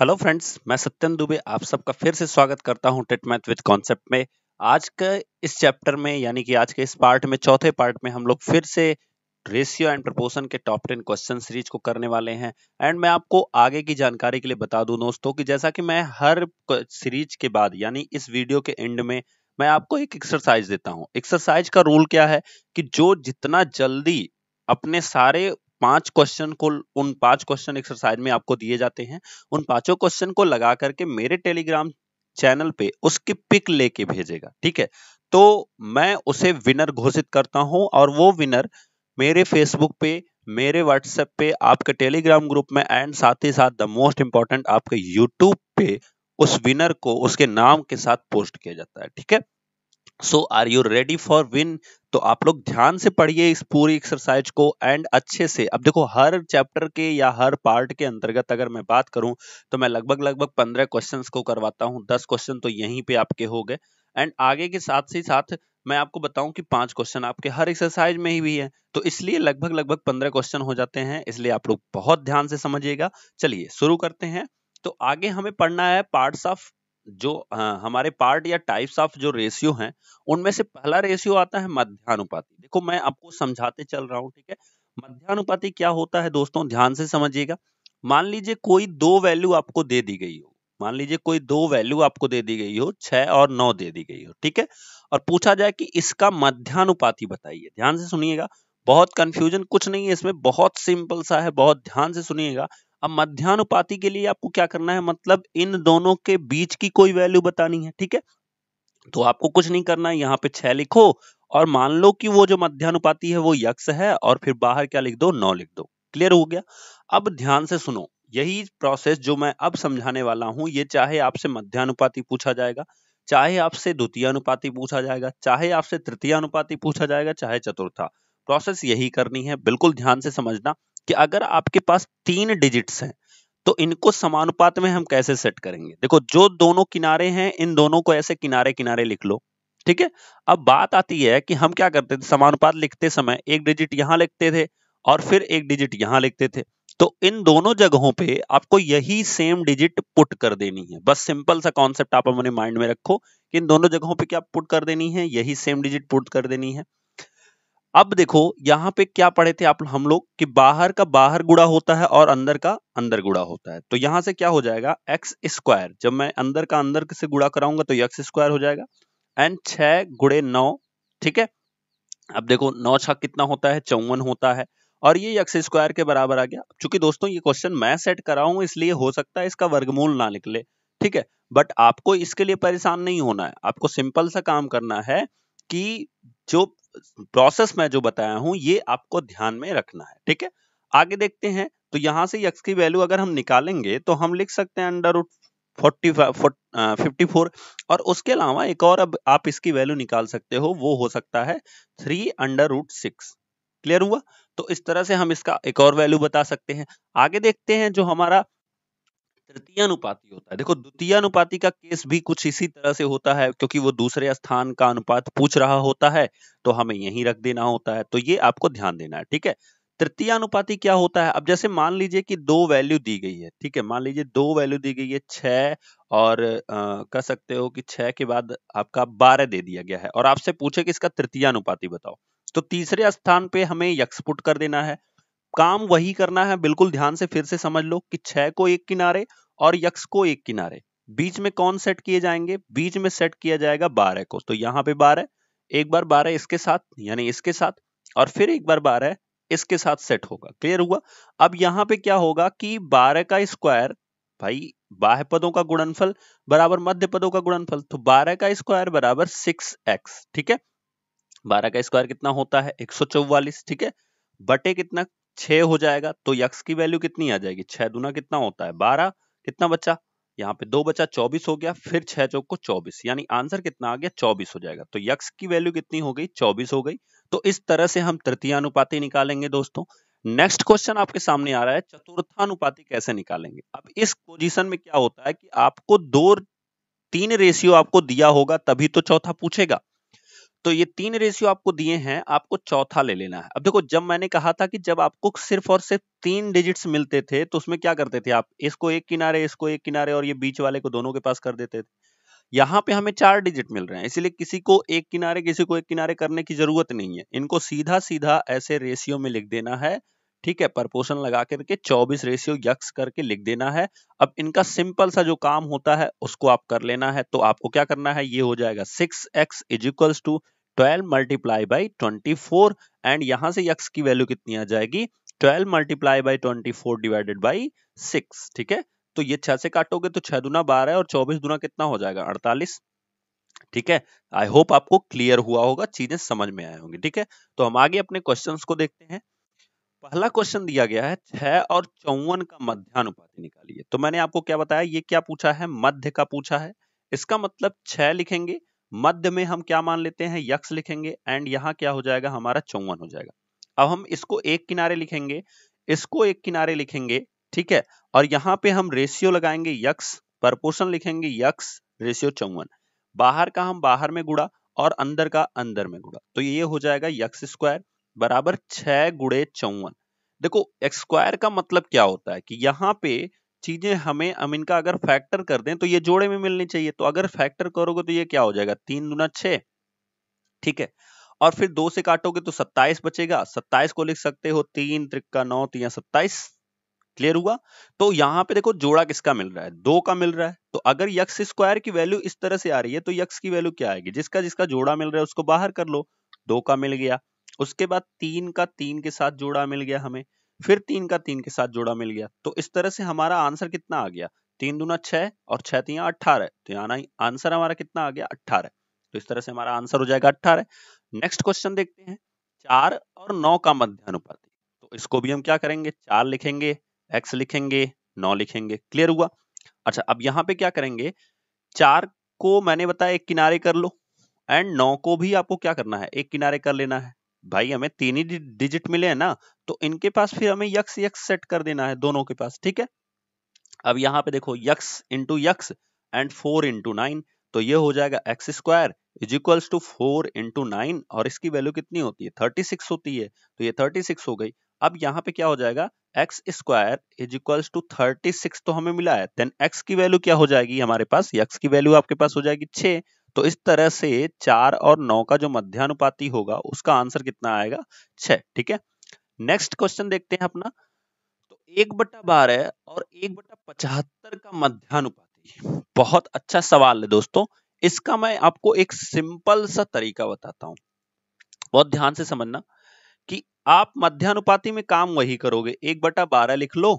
hello friends मैं सत्यन दुबे आप सबका फिर से स्वागत करता हूं टेट मैथ विद कॉन्सेप्ट में आज के इस चैप्टर में यानी कि आज के इस पार्ट में चौथे पार्ट में हम लोग फिर से रेशियो एंड प्रपोर्शन के टॉप टेन क्वेश्चन सीरीज को करने वाले हैं एंड मैं आपको आगे की जानकारी के लिए बता दूं दोस्तों कि जैसा कि मैं हर सीरीज के बाद यानी इस वीडियो के एंड में मैं आपको एक एक्सरसाइज देता हूं एक्सरसाइज का रूल क्या है कि जो जितना जल्दी अपने सारे पांच क्वेश्चन को उन पांच क्वेश्चन एक्सरसाइज में आपको दिए जाते हैं उन पांचों क्वेश्चन को लगा करके मेरे टेलीग्राम चैनल पे उसकी पिक लेके भेजेगा ठीक है तो मैं उसे विनर घोषित करता हूं और वो विनर मेरे फेसबुक पे मेरे व्हाट्सएप पे आपके टेलीग्राम ग्रुप में एंड साथ ही साथ द मोस्ट इंपॉर्टेंट आपके यूट्यूब पे उस विनर को उसके नाम के साथ पोस्ट किया जाता है ठीक है so are you ready for win तो आप लोग ध्यान से पढ़िए इस पूरी एक्सरसाइज को एंड अच्छे से अब देखो हर चैप्टर के या हर पार्ट के अंतर्गत अगर मैं बात करूं तो मैं लगभग लगभग पंद्रह क्वेश्चन को करवाता हूं दस क्वेश्चन तो यहीं पे आपके हो गए एंड आगे के साथ ही साथ मैं आपको बताऊं कि पांच क्वेश्चन आपके हर एक्सरसाइज में ही भी है तो इसलिए लगभग लगभग पंद्रह क्वेश्चन हो जाते हैं इसलिए आप लोग बहुत ध्यान से समझिएगा चलिए शुरू करते हैं तो आगे हमें पढ़ना है पार्ट्स ऑफ जो हाँ, हमारे पार्ट या टाइप्स ऑफ जो रेशियो हैं उनमें से पहला रेशियो आता है मध्यानुपाति देखो मैं आपको समझाते चल रहा हूँ ठीक है मध्यानुपाति क्या होता है दोस्तों ध्यान से समझिएगा मान लीजिए कोई दो वैल्यू आपको दे दी गई हो मान लीजिए कोई दो वैल्यू आपको दे दी गई हो छह और नौ दे दी गई हो ठीक है और पूछा जाए कि इसका मध्यानुपाति बताइए ध्यान से सुनिएगा बहुत कंफ्यूजन कुछ नहीं है इसमें बहुत सिंपल सा है बहुत ध्यान से सुनिएगा अब मध्यानुपाति के लिए आपको क्या करना है मतलब इन दोनों के बीच की कोई वैल्यू बतानी है ठीक है तो आपको कुछ नहीं करना है यहाँ पे छह लिखो और मान लो कि वो जो मध्यानुपाति है वो यक्ष है और फिर बाहर क्या लिख दो नौ लिख दो क्लियर हो गया अब ध्यान से सुनो यही प्रोसेस जो मैं अब समझाने वाला हूं ये चाहे आपसे मध्यानुपाति पूछा जाएगा चाहे आपसे द्वितीय अनुपाति पूछा जाएगा चाहे आपसे तृतीय अनुपाति पूछा जाएगा चाहे चतुर्था प्रोसेस यही करनी है बिल्कुल ध्यान से समझना कि अगर आपके पास तीन डिजिट्स हैं तो इनको समानुपात में हम कैसे सेट करेंगे देखो जो दोनों किनारे हैं इन दोनों को ऐसे किनारे किनारे लिख लो ठीक है अब बात आती है कि हम क्या करते थे समानुपात लिखते समय एक डिजिट यहां लिखते थे और फिर एक डिजिट यहां लिखते थे तो इन दोनों जगहों पे आपको यही सेम डिजिट पुट कर देनी है बस सिंपल सा कॉन्सेप्ट आप अपने माइंड में रखो कि इन दोनों जगहों पे क्या पुट कर देनी है यही सेम डिजिट पुट कर देनी है अब देखो यहाँ पे क्या पढ़े थे आप हम लोग कि बाहर का बाहर गुड़ा होता है और अंदर का अंदर गुड़ा होता है तो यहां से क्या हो जाएगा एक्स स्क्वायर जब मैं अंदर का अंदर से गुड़ा कराऊंगा तो एक्स स्क्वायर हो जाएगा एंड छ गुड़े नौ ठीक है अब देखो नौ छ कितना होता है चौवन होता है और ये एक्स स्क्वायर के बराबर आ गया चूंकि दोस्तों ये क्वेश्चन मैं सेट कराऊ इसलिए हो सकता है इसका वर्गमूल ना निकले ठीक है बट आपको इसके लिए परेशान नहीं होना है आपको सिंपल सा काम करना है कि जो प्रोसेस मैं जो बताया हूं ये आपको ध्यान में रखना है ठीक है आगे देखते हैं तो यहां से यक्स की वैल्यू अगर हम निकालेंगे तो हम लिख सकते हैं under root forty fifty four और उसके अलावा एक और अब आप इसकी वैल्यू निकाल सकते हो वो हो सकता है three under root six clear हुआ तो इस तरह से हम इसका एक और वैल्यू बता सकते हैं आगे देखते हैं जो हमारा तृतीय अनुपाति होता है देखो द्वितीय अनुपाति का केस भी कुछ इसी तरह से होता है क्योंकि वो दूसरे स्थान का अनुपात पूछ रहा होता है तो हमें यही रख देना होता है तो ये आपको ध्यान देना है ठीक है तृतीय अनुपाति क्या होता है अब जैसे मान लीजिए कि दो वैल्यू दी गई है ठीक है मान लीजिए दो वैल्यू दी गई है छ और कह सकते हो कि छह के बाद आपका बारह दे दिया गया है और आपसे पूछे कि इसका तृतीय अनुपाति बताओ तो तीसरे स्थान पे हमें यक्सपुट कर देना है काम वही करना है बिल्कुल ध्यान से फिर से समझ लो कि छह को एक किनारे और यक्ष को एक किनारे बीच में कौन सेट किए जाएंगे बीच में सेट किया जाएगा बारह को तो यहाँ पे बारह एक बार बारह इसके साथ यानी इसके साथ और फिर एक बार बारह इसके साथ सेट होगा क्लियर हुआ अब यहाँ पे क्या होगा कि बारह का स्क्वायर भाई बाह्य पदों का गुणनफल बराबर मध्य पदों का गुणनफल तो बारह का स्क्वायर बराबर सिक्स एक्स ठीक है बारह का स्क्वायर कितना होता है एक ठीक है बटे कितना छः हो जाएगा तो यक्स की वैल्यू कितनी आ जाएगी छह दुना कितना होता है बारह कितना बच्चा यहाँ पे दो बचा चौबीस हो गया फिर छह चौक को चौबीस यानी आंसर कितना आ गया चौबीस हो जाएगा तो यक्स की वैल्यू कितनी हो गई चौबीस हो गई तो इस तरह से हम तृतीय अनुपाति निकालेंगे दोस्तों नेक्स्ट क्वेश्चन आपके सामने आ रहा है चतुर्थानुपाति कैसे निकालेंगे अब इस पोजीशन में क्या होता है कि आपको दो तीन रेशियो आपको दिया होगा तभी तो चौथा पूछेगा तो ये तीन रेशियो आपको दिए हैं आपको चौथा ले लेना है अब देखो जब मैंने कहा था कि जब आपको सिर्फ और सिर्फ तीन डिजिट्स मिलते थे तो उसमें क्या करते थे आप इसको एक किनारे इसको एक किनारे और ये बीच वाले को दोनों के पास कर देते थे यहाँ पे हमें चार डिजिट मिल रहे हैं इसीलिए किसी को एक किनारे किसी को एक किनारे करने की जरूरत नहीं है इनको सीधा सीधा ऐसे रेशियो में लिख देना है ठीक है प्रपोशन लगा करके 24 रेशियो यक्स करके लिख देना है अब इनका सिंपल सा जो काम होता है उसको आप कर लेना है तो आपको क्या करना है ये हो जाएगा six x is equals to twelve multiply by twenty four and यहां से यक्स की वैल्यू कितनी आ जाएगी twelve multiply by twenty four divided by six ठीक है तो ये छह से काटोगे तो छह दुना बारह और चौबीस दुना कितना हो जाएगा अड़तालीस ठीक है आई होप आपको क्लियर हुआ होगा चीजें समझ में आए होंगी ठीक है तो हम आगे अपने क्वेश्चन को देखते हैं पहला क्वेश्चन दिया गया है छह और चौवन का मध्यान निकालिए तो मैंने आपको क्या बताया ये क्या पूछा है मध्य का पूछा है इसका मतलब छह लिखेंगे मध्य में हम क्या मान लेते हैं यक्ष लिखेंगे एंड यहाँ क्या हो जाएगा हमारा चौवन हो जाएगा अब हम इसको एक किनारे लिखेंगे इसको एक किनारे लिखेंगे ठीक है और यहाँ पे हम रेशियो लगाएंगे यक्ष परपोर्शन लिखेंगे यक्ष रेशियो चौवन बाहर का हम बाहर में गुड़ा और अंदर का अंदर में गुड़ा तो ये हो जाएगा यक्स स्क्वायर बराबर छह गुड़े चौवन देखो एक्सक्वायर का मतलब क्या होता है कि यहाँ पे चीजें हमें हम इनका अगर फैक्टर कर दें तो ये जोड़े में मिलनी चाहिए तो अगर फैक्टर करोगे तो ये क्या हो जाएगा तीन दुना छ ठीक है और फिर दो से काटोगे तो सत्ताईस बचेगा सत्ताईस को लिख सकते हो तीन त्रिक्का नौ तीन तो सत्ताईस क्लियर हुआ तो यहाँ पे देखो जोड़ा किसका मिल रहा है दो का मिल रहा है तो अगर यक्स स्क्वायर की वैल्यू इस तरह से आ रही है तो यक्स की वैल्यू क्या आएगी जिसका जिसका जोड़ा मिल रहा है उसको बाहर कर लो दो का मिल गया उसके बाद तीन का तीन के साथ जोड़ा मिल गया हमें फिर तीन का तीन के साथ जोड़ा मिल गया तो इस तरह से हमारा आंसर कितना आ गया तीन दूना छह और छह तीन अट्ठारह तो यहाँ आंसर हमारा कितना आ गया अट्ठारह तो इस तरह से हमारा आंसर हो जाएगा अट्ठारह नेक्स्ट क्वेश्चन देखते हैं चार और नौ का मध्य अनुपात तो इसको भी हम क्या करेंगे चार लिखेंगे एक्स लिखेंगे नौ लिखेंगे क्लियर हुआ अच्छा अब यहाँ पे क्या करेंगे चार को मैंने बताया एक किनारे कर लो एंड नौ को भी आपको क्या करना है एक किनारे कर लेना है भाई हमें तीन ही डिजिट मिले हैं ना तो इनके पास फिर हमें यक्स यक्स सेट कर देना है दोनों के पास ठीक है अब यहाँ पे देखो x into x and four into nine तो ये हो जाएगा x square is equals to four into nine और इसकी वैल्यू कितनी होती है थर्टी सिक्स होती है तो ये थर्टी सिक्स हो गई अब यहाँ पे क्या हो जाएगा x square is equals to thirty six तो हमें मिला है देन एक्स की वैल्यू क्या हो जाएगी हमारे पास यक्स की वैल्यू आपके पास हो जाएगी छः तो इस तरह से चार और नौ का जो मध्यानुपाती होगा उसका आंसर कितना आएगा छ ठीक है नेक्स्ट क्वेश्चन देखते हैं अपना तो एक बटा बारह और एक बटा पचहत्तर का मध्यानुपाति बहुत अच्छा सवाल है दोस्तों इसका मैं आपको एक सिंपल सा तरीका बताता हूं बहुत ध्यान से समझना कि आप मध्यानुपाती में काम वही करोगे एक बटा बारह लिख लो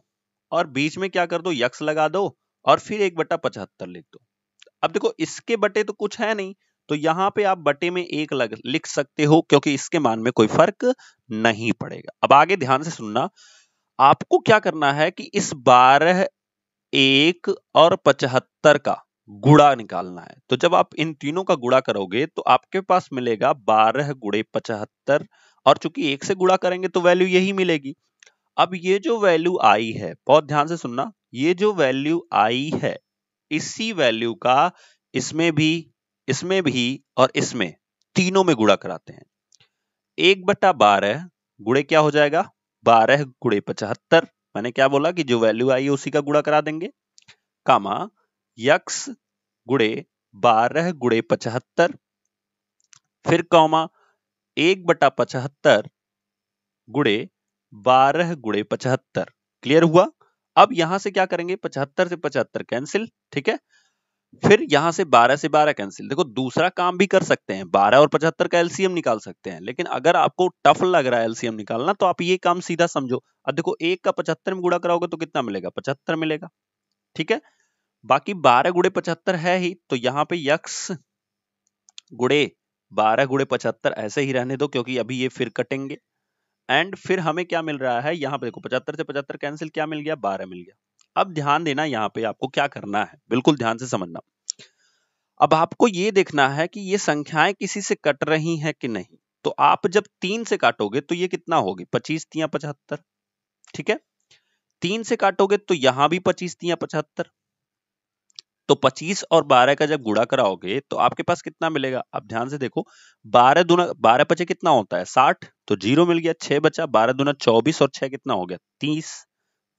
और बीच में क्या कर दो यक्स लगा दो और फिर एक बटा पचहत्तर लिख दो अब देखो इसके बटे तो कुछ है नहीं तो यहां पे आप बटे में एक लग, लिख सकते हो क्योंकि इसके मान में कोई फर्क नहीं पड़ेगा अब आगे ध्यान से सुनना आपको क्या करना है कि इस बारह एक और पचहत्तर का गुड़ा निकालना है तो जब आप इन तीनों का गुड़ा करोगे तो आपके पास मिलेगा बारह गुड़े पचहत्तर और चूंकि एक से गुड़ा करेंगे तो वैल्यू यही मिलेगी अब ये जो वैल्यू आई है बहुत ध्यान से सुनना ये जो वैल्यू आई है इसी वैल्यू का इसमें भी इसमें भी और इसमें तीनों में गुड़ा कराते हैं एक बटा बारह गुड़े क्या हो जाएगा बारह गुड़े पचहत्तर मैंने क्या बोला कि जो वैल्यू आई है उसी का गुड़ा करा देंगे कामा यक्स गुड़े बारह गुड़े पचहत्तर फिर कौमा एक बटा पचहत्तर गुड़े बारह गुड़े पचहत्तर क्लियर हुआ अब यहां से क्या करेंगे पचहत्तर से पचहत्तर कैंसिल ठीक है फिर यहां से 12 से 12 कैंसिल देखो दूसरा काम भी कर सकते हैं 12 और 75 का एलसीएम निकाल सकते हैं लेकिन अगर आपको टफ लग रहा है एलसीएम निकालना तो आप ये काम सीधा समझो अब देखो एक का पचहत्तर में गुड़ा कराओगे तो कितना मिलेगा पचहत्तर मिलेगा ठीक है बाकी 12 गुड़े पचहत्तर है ही तो यहाँ पे यक्स गुड़े बारह गुड़े पचहत्तर ऐसे ही रहने दो क्योंकि अभी ये फिर कटेंगे एंड फिर हमें क्या मिल रहा है यहाँ पे देखो पचहत्तर से पचहत्तर कैंसिल क्या मिल गया बारह मिल गया अब ध्यान देना यहाँ पे आपको क्या करना है बिल्कुल ध्यान से समझना अब आपको ये देखना है कि ये संख्याएं किसी से कट रही हैं कि नहीं तो आप जब तीन से काटोगे तो ये कितना होगी पच्चीस तिया पचहत्तर ठीक है तीन से काटोगे तो यहां भी पच्चीस तिया पचहत्तर तो 25 और 12 का जब गुड़ा कराओगे तो आपके पास कितना मिलेगा आप ध्यान से देखो 12 दोनों 12 पचे कितना होता है साठ तो जीरो मिल गया छह बचा बारह दुना चौबीस और छह कितना हो गया तीस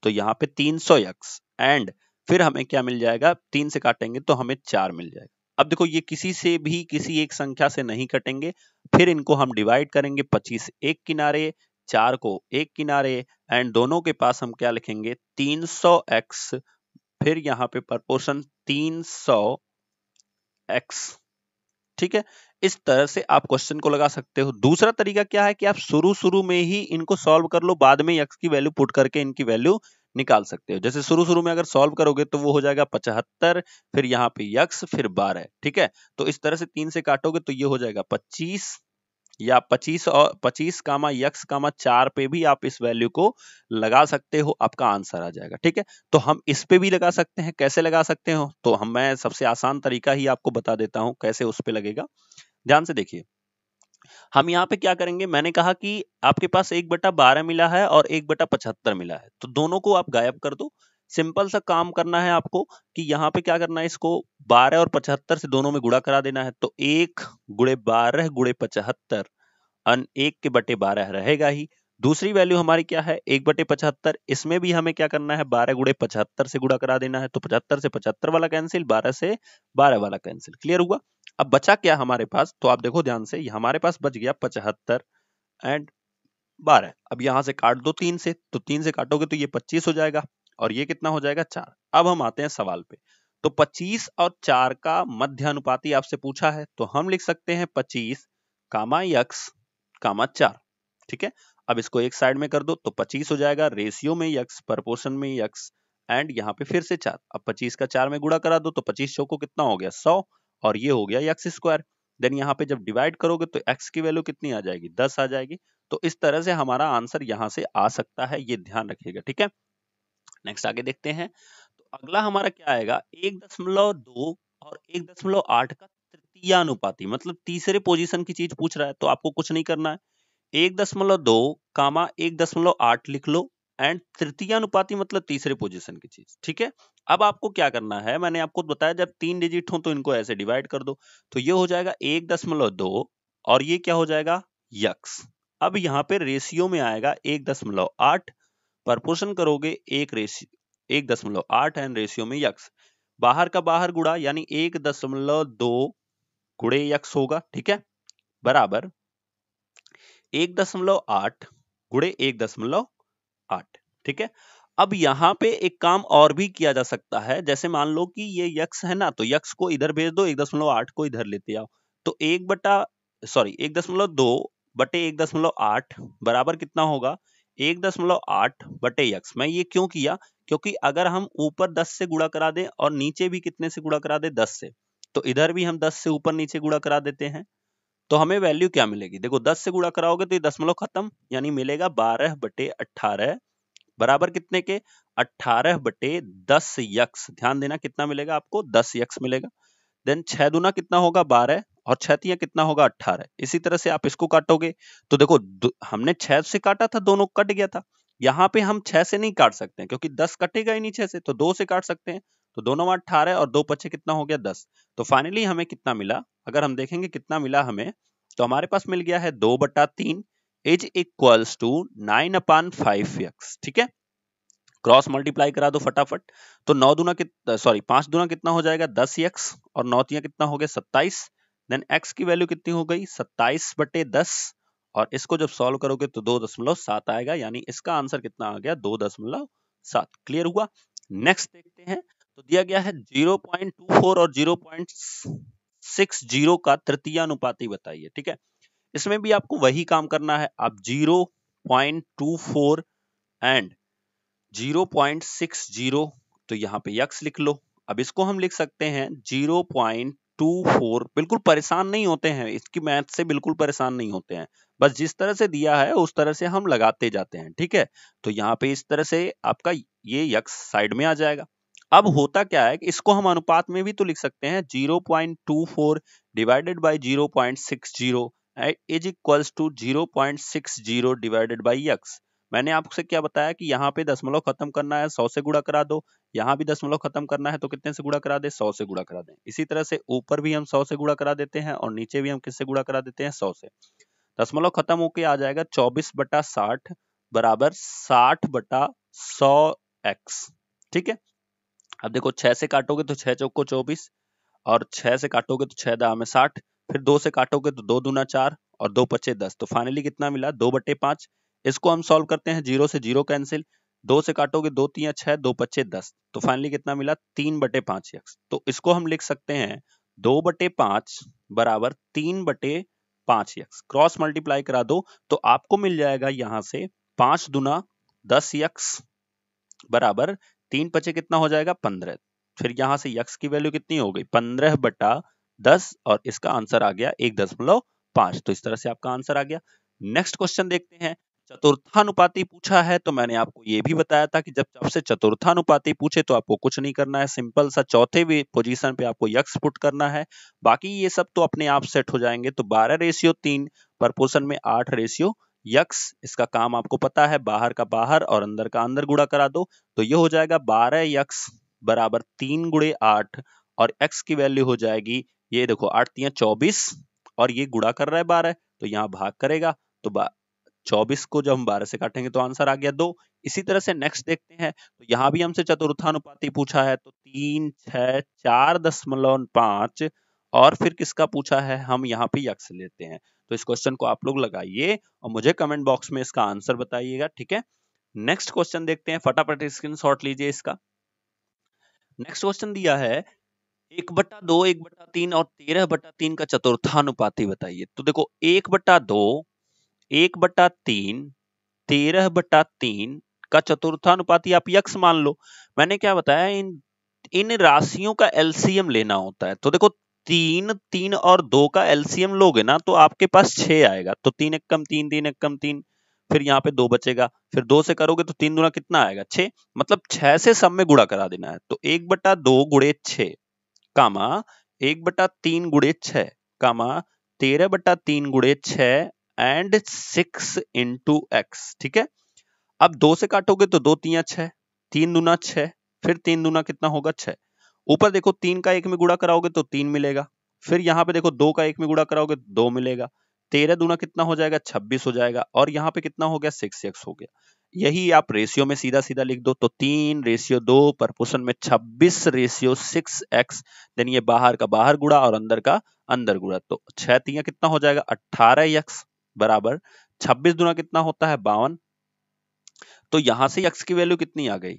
तो यहाँ पे तीन सौ यक्स एंड फिर हमें क्या मिल जाएगा तीन से काटेंगे तो हमें चार मिल जाएगा अब देखो ये किसी से भी किसी एक संख्या से नहीं कटेंगे फिर इनको हम डिवाइड करेंगे पच्चीस एक किनारे चार को एक किनारे एंड दोनों के पास हम क्या लिखेंगे तीन सौ एक्स फिर यहाँ पे प्रपोर्शन तीन सौ एक्स ठीक है इस तरह से आप क्वेश्चन को लगा सकते हो दूसरा तरीका क्या है कि आप शुरू शुरू में ही इनको सॉल्व कर लो बाद में यक्स की वैल्यू पुट करके इनकी वैल्यू निकाल सकते हो जैसे शुरू शुरू में अगर सॉल्व करोगे तो वो हो जाएगा पचहत्तर फिर यहाँ पे यक्स फिर बारह ठीक है तो इस तरह से तीन से काटोगे तो ये हो जाएगा पच्चीस या 25 और 25 कामा यक्स कामा चार पे भी आप इस वैल्यू को लगा सकते हो आपका आंसर आ जाएगा ठीक है तो हम इस पे भी लगा सकते हैं कैसे लगा सकते हो तो हम मैं सबसे आसान तरीका ही आपको बता देता हूं कैसे उस पर लगेगा ध्यान से देखिए हम यहाँ पे क्या करेंगे मैंने कहा कि आपके पास एक बटा बारह मिला है और एक बटा पचहत्तर मिला है तो दोनों को आप गायब कर दो सिंपल सा काम करना है आपको कि यहाँ पे क्या करना है इसको बारह और पचहत्तर से दोनों में गुड़ा करा देना है तो एक गुड़े बारह गुड़े पचहत्तर अन एक के बटे बारह रहेगा ही दूसरी वैल्यू हमारी क्या है एक बटे पचहत्तर इसमें भी हमें क्या करना है बारह गुड़े पचहत्तर से गुड़ा करा देना है तो पचहत्तर से पचहत्तर वाला कैंसिल बारह से बारह वाला कैंसिल क्लियर हुआ अब बचा क्या हमारे पास तो आप देखो ध्यान से हमारे पास बच गया पचहत्तर एंड बारह अब यहां से काट दो तीन से तो तीन से काटोगे तो ये पच्चीस हो जाएगा और ये कितना हो जाएगा चार अब हम आते हैं सवाल पे तो पच्चीस और चार का मध्य अनुपाति आपसे पूछा है तो हम लिख सकते हैं पच्चीस कामा यक्स कामा चार ठीक है अब इसको एक साइड में कर दो तो पच्चीस हो जाएगा रेशियो में यक्स प्रपोर्शन में यक्स एंड यहाँ पे फिर से चार अब पच्चीस का चार में गुड़ा करा दो तो पच्चीस चौको कितना हो गया सौ और ये हो गया एक्स स्क्वायर देन यहाँ पे जब डिवाइड करोगे तो एक्स की वैल्यू कितनी आ जाएगी दस आ जाएगी तो इस तरह से हमारा आंसर यहाँ से आ सकता है ये ध्यान रखिएगा ठीक है नेक्स्ट आगे देखते हैं तो अगला हमारा क्या आएगा एक दशमलव दो और एक दशमलव आठ का तृतीय अनुपाति मतलब तीसरे पोजीशन की चीज पूछ रहा है तो आपको कुछ नहीं करना है एक दशमलव दो कामा एक दशमलव आठ लिख लो एंड तृतीय अनुपाति मतलब तीसरे पोजिशन की चीज ठीक है अब आपको क्या करना है मैंने आपको बताया जब तीन डिजिट हो तो इनको ऐसे डिवाइड कर दो तो ये हो जाएगा एक दशमलव दो और ये क्या हो जाएगा यक्स अब यहाँ पे रेशियो में आएगा एक दशमलव आठ परपोर्शन करोगे एक रेशियो एक दशमलव आठ एंड रेशियो में यक्स बाहर का बाहर गुड़ा यानी एक दशमलव दो गुड़े यक्स होगा ठीक है बराबर एक दशमलव आठ गुड़े एक दशमलव आठ ठीक है अब यहाँ पे एक काम और भी किया जा सकता है जैसे मान लो कि ये यक्स है ना तो यक्स को इधर भेज दो एक दशमलव आठ को इधर लेते आओ तो एक बटा सॉरी एक दशमलव दो बटे एक दशमलव आठ बराबर कितना होगा एक दशमलव आठ बटे यक्स मैं ये क्यों किया क्योंकि अगर हम ऊपर दस से गुड़ा करा दें और नीचे भी कितने से गुड़ा करा दे दस से तो इधर भी हम दस से ऊपर नीचे गुड़ा करा देते हैं तो हमें वैल्यू क्या मिलेगी देखो 10 से गुणा कराओगे तो ये दसमलव खत्म यानी मिलेगा 12 बटे 18 बराबर कितने के 18 बटे 10 यक्स ध्यान देना कितना मिलेगा आपको 10 यक्स मिलेगा देन छह दुना कितना होगा बारह और छतिया कितना होगा अट्ठारह इसी तरह से आप इसको काटोगे तो देखो हमने छह से काटा था दोनों कट गया था यहाँ पे हम छह से नहीं काट सकते क्योंकि दस कटेगा ही नहीं छह से तो दो से काट सकते हैं तो दोनों में अट्ठारह और दो पच्चे कितना हो गया दस तो फाइनली हमें कितना मिला अगर हम देखेंगे कितना मिला हमें तो हमारे पास मिल गया है दो बटा तीन is equals to nine upon five x ठीक है क्रॉस मल्टीप्लाई करा दो फटाफट तो नौ दुना सॉरी पांच दुना कितना हो जाएगा दस एक्स और तिया कितना हो गया सत्ताईस देन एक्स की वैल्यू कितनी हो गई सत्ताईस बटे दस और इसको जब सॉल्व करोगे तो दो दशमलव सात आएगा यानी इसका आंसर कितना आ गया दो दशमलव सात क्लियर हुआ नेक्स्ट देखते हैं तो दिया गया है 0.24 और 0.60 का तृतीय अनुपाति बताइए ठीक है इसमें भी आपको वही काम करना है आप 0.24 एंड 0.60 तो यहां पे यक्स लिख लो अब इसको हम लिख सकते हैं 0.24 बिल्कुल परेशान नहीं होते हैं इसकी मैथ से बिल्कुल परेशान नहीं होते हैं बस जिस तरह से दिया है उस तरह से हम लगाते जाते हैं ठीक है तो यहाँ पे इस तरह से आपका ये यक्स साइड में आ जाएगा अब होता क्या है कि इसको हम अनुपात में भी तो लिख सकते हैं 0.24 divided point six zero is equals to zero divided by x मैंने आपसे क्या बताया कि यहाँ पे दसमलव खत्म करना है सौ से गुड़ा करा दो यहाँ भी दसमलव खत्म करना है तो कितने से गुड़ा करा दे सौ से गुड़ा करा दे इसी तरह से ऊपर भी हम सौ से गुड़ा करा देते हैं और नीचे भी हम किससे गुड़ा करा देते हैं सौ से दसमलव खत्म होके आ जाएगा चौबीस बटा साठ बराबर साठ बटा सौ एक्स ठीक है अब देखो छह से काटोगे तो छह चौको चौबीस और छह से काटोगे तो छह दाह में साठ फिर दो से काटोगे तो दो दूना चार और दो पच्चे दस तो फाइनली कितना मिला दो बटे पांच इसको हम सॉल्व करते हैं जीरो से जीरो कैंसिल दो से काटोगे दो तीन छह दो पच्चे दस तो फाइनली कितना मिला तीन बटे पांच यक्स तो इसको हम लिख सकते हैं दो बटे पांच बराबर तीन बटे पांच यक्स क्रॉस मल्टीप्लाई करा दो तो आपको मिल जाएगा यहां से पांच दुना दस यक्स बराबर तीन पचे कितना हो जाएगा पंद्रह फिर यहां से यक्स की वैल्यू कितनी हो गई पंद्रह बटा दस और इसका आंसर आ गया एक दशमलव पांच तो इस तरह से आपका आंसर आ गया नेक्स्ट क्वेश्चन देखते हैं चतुर्थानुपाती पूछा है तो मैंने आपको ये भी बताया था कि जब आपसे चतुर्थानुपाती पूछे तो आपको कुछ नहीं करना है सिंपल सा चौथे भी पोजीशन पे आपको यक्स पुट करना है बाकी ये सब तो अपने आप सेट हो जाएंगे तो बारह रेशियो तीन प्रपोर्शन में आठ रेशियो यक्स इसका काम आपको पता है बाहर का बाहर और अंदर का अंदर गुड़ा करा दो तो ये हो जाएगा बारह यक्स बराबर तीन गुड़े आठ और एक्स की वैल्यू हो जाएगी ये देखो आठ तीन चौबीस और ये गुड़ा कर रहा है बारह तो यहाँ भाग करेगा तो चौबीस को जब हम बारह से काटेंगे तो आंसर आ गया दो इसी तरह से नेक्स्ट देखते हैं तो यहाँ भी हमसे चतुर्थानुपाति पूछा है तो तीन छह चार दशमलव पांच और फिर किसका पूछा है हम यहाँ पे यक्स लेते हैं तो इस क्वेश्चन को आप लोग लगाइए और मुझे कमेंट बॉक्स में इसका आंसर बताइएगा ठीक है नेक्स्ट क्वेश्चन देखते हैं फटाफट स्क्रीन शॉट लीजिए इसका नेक्स्ट क्वेश्चन दिया है एक बट्टा दो एक बट्टा तीन और तेरह बट्टा तीन का चतुर्थानुपाती बताइए तो देखो एक बट्टा दो एक बट्टा तीन तेरह बट्टा तीन का चतुर्थानुपाती आप यक्ष मान लो मैंने क्या बताया इन इन राशियों का एलसीएम लेना होता है तो देखो तीन तीन और दो का एलसीएम लोगे ना तो आपके पास छ आएगा तो तीन एक कम तीन तीन एक कम तीन फिर यहाँ पे दो बचेगा फिर दो से करोगे तो तीन दुना कितना आएगा छे मतलब छह से सब में गुड़ा करा देना है तो एक बटा दो गुड़े छ कामा एक बटा तीन गुड़े छ कामा तेरह बटा तीन गुड़े छ एंड सिक्स इंटू एक्स ठीक है अब दो से काटोगे तो दो तिया छ तीन दुना छ फिर तीन दुना कितना होगा छह ऊपर देखो तीन का एक में गुड़ा कराओगे तो तीन मिलेगा फिर यहाँ पे देखो दो का एक में गुड़ा कराओगे तो दो मिलेगा तेरह दूना कितना हो जाएगा छब्बीस हो जाएगा और यहाँ पे कितना हो गया सिक्स एक्स हो गया यही आप रेशियो में सीधा सीधा लिख दो तो तीन रेशियो दो प्रपोशन में छब्बीस रेशियो सिक्स एक्स देन ये बाहर का बाहर गुड़ा और अंदर का अंदर गुड़ा तो छह तीन कितना हो जाएगा अट्ठारह यक्स बराबर छब्बीस दूना कितना होता है बावन तो यहां से यक्स की वैल्यू कितनी आ गई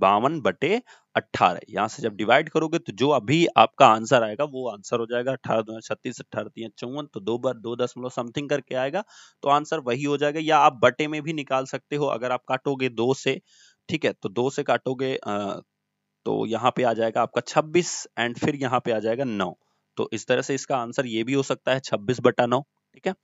बावन बटे अट्ठारह यहाँ से जब डिवाइड करोगे तो जो अभी आपका आंसर आएगा वो आंसर हो जाएगा अठारह दो छत्तीस अट्ठारह तीन चौवन तो दो बार दो दशमलव समथिंग करके आएगा तो आंसर वही हो जाएगा या आप बटे में भी निकाल सकते हो अगर आप काटोगे दो से ठीक है तो दो से काटोगे तो यहाँ पे आ जाएगा आपका छब्बीस एंड फिर यहाँ पे आ जाएगा नौ तो इस तरह से इसका आंसर ये भी हो सकता है छब्बीस बटा नौ ठीक है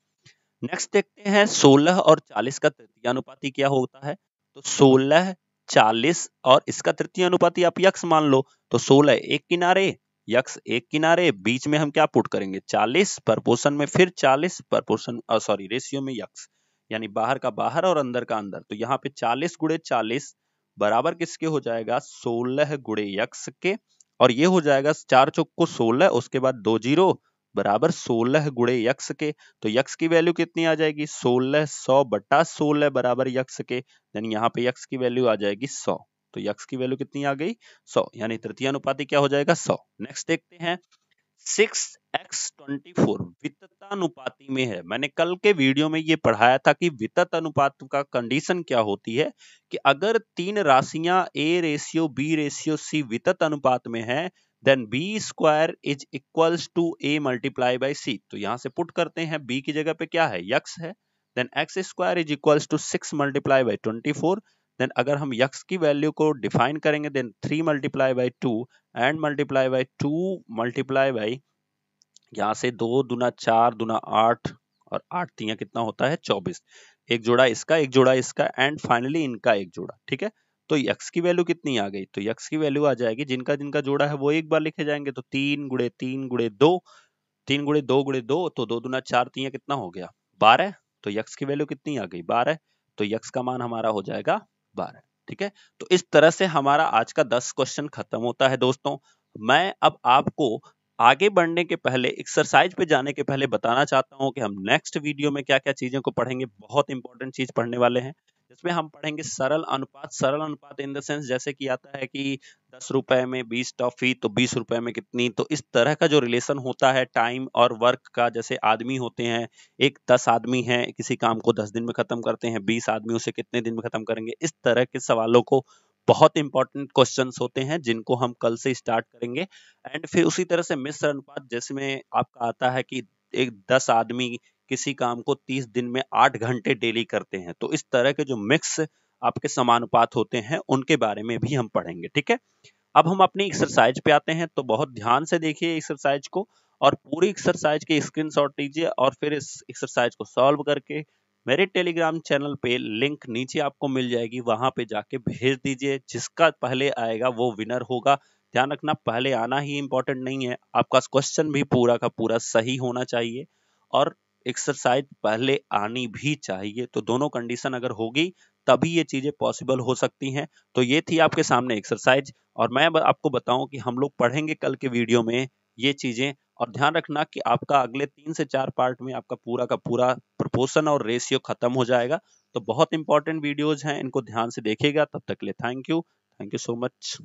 नेक्स्ट देखते हैं सोलह और चालीस का तृतीय अनुपाति क्या होता है तो सोलह चालीस और इसका तृतीय अनुपात आप यक्ष मान लो तो सोलह एक किनारे यक्ष एक किनारे बीच में हम क्या पुट करेंगे चालीस परपोषण में फिर चालीस परपोषण सॉरी रेशियो में यक्ष यानी बाहर का बाहर और अंदर का अंदर तो यहाँ पे चालीस गुड़े चालीस बराबर किसके हो जाएगा सोलह गुड़े यक्ष के और ये हो जाएगा चार चौक को सोलह उसके बाद दो जीरो बराबर सोलह गुड़े यक्ष के तो यक्ष की वैल्यू कितनी आ जाएगी सोलह सौ बटा सोलह बराबर यक्ष के यानी यहाँ पे यक्ष की वैल्यू आ जाएगी सौ तो यक्ष की वैल्यू कितनी आ गई सौ यानी तृतीय अनुपाति क्या हो जाएगा सौ नेक्स्ट देखते हैं सिक्स एक्स ट्वेंटी फोर वित्तानुपाति में है मैंने कल के वीडियो में ये पढ़ाया था कि वित्त अनुपात का कंडीशन क्या होती है कि अगर तीन राशियां A ratio B ratio C वित्त अनुपात में है then B square is equals to A multiply by C तो यहां से पुट करते हैं बी की जगह पे क्या है यक्स है then x square is equals to six multiply by twenty four then अगर हम यक्स की वैल्यू को डिफाइन करेंगे then three multiply by two and multiply by two multiply by यहाँ से दो दुना चार दुना आठ और आठ तीन कितना होता है चौबीस एक जोड़ा इसका एक जोड़ा इसका एंड फाइनली इनका एक जोड़ा ठीक है तो यक्स की वैल्यू कितनी आ गई तो यक्स की वैल्यू आ जाएगी जिनका जिनका जोड़ा है वो एक बार लिखे जाएंगे तो तीन गुड़े तीन गुड़े दो तीन गुड़े दो गुड़े दो तो दो दुना चार तीन कितना हो गया बारह तो यक्स की वैल्यू कितनी आ गई बारह तो यक्स का मान हमारा हो जाएगा बारह ठीक है तो इस तरह से हमारा आज का दस क्वेश्चन खत्म होता है दोस्तों मैं अब आपको आगे बढ़ने के पहले एक्सरसाइज पे जाने के पहले बताना चाहता हूँ कि हम नेक्स्ट वीडियो में क्या क्या चीजों को पढ़ेंगे बहुत इंपॉर्टेंट चीज पढ़ने वाले हैं जिसमें हम पढ़ेंगे सरल अनुपात सरल अनुपात इन द सेंस जैसे कि आता है कि दस रुपए में बीस टॉफी तो बीस रुपए में कितनी तो इस तरह का जो रिलेशन होता है टाइम और वर्क का जैसे आदमी होते हैं एक दस आदमी है किसी काम को दस दिन में खत्म करते हैं बीस आदमी उसे कितने दिन में खत्म करेंगे इस तरह के सवालों को बहुत इंपॉर्टेंट क्वेश्चन होते हैं जिनको हम कल से स्टार्ट करेंगे एंड फिर उसी तरह से मिश्र अनुपात जिसमें आपका आता है कि एक दस आदमी किसी काम को 30 दिन में 8 घंटे डेली करते हैं तो इस तरह के जो मिक्स आपके समानुपात होते हैं उनके बारे में भी हम पढ़ेंगे ठीक है अब हम अपनी एक्सरसाइज पे आते हैं तो बहुत ध्यान से देखिए एक्सरसाइज को और पूरी एक्सरसाइज के स्क्रीन लीजिए और फिर इस एक्सरसाइज को सॉल्व करके मेरे टेलीग्राम चैनल पे लिंक नीचे आपको मिल जाएगी वहां पे जाके भेज दीजिए जिसका पहले आएगा वो विनर होगा ध्यान रखना पहले आना ही इम्पोर्टेंट नहीं है आपका क्वेश्चन भी पूरा का पूरा सही होना चाहिए और एक्सरसाइज पहले आनी भी चाहिए तो दोनों कंडीशन अगर होगी तभी ये चीज़ें पॉसिबल हो सकती हैं तो ये थी आपके सामने एक्सरसाइज और मैं आपको बताऊं कि हम लोग पढ़ेंगे कल के वीडियो में ये चीज़ें और ध्यान रखना कि आपका अगले तीन से चार पार्ट में आपका पूरा का पूरा प्रपोशन और रेशियो खत्म हो जाएगा तो बहुत इंपॉर्टेंट वीडियोज हैं इनको ध्यान से देखेगा तब तक ले thank you thank you so much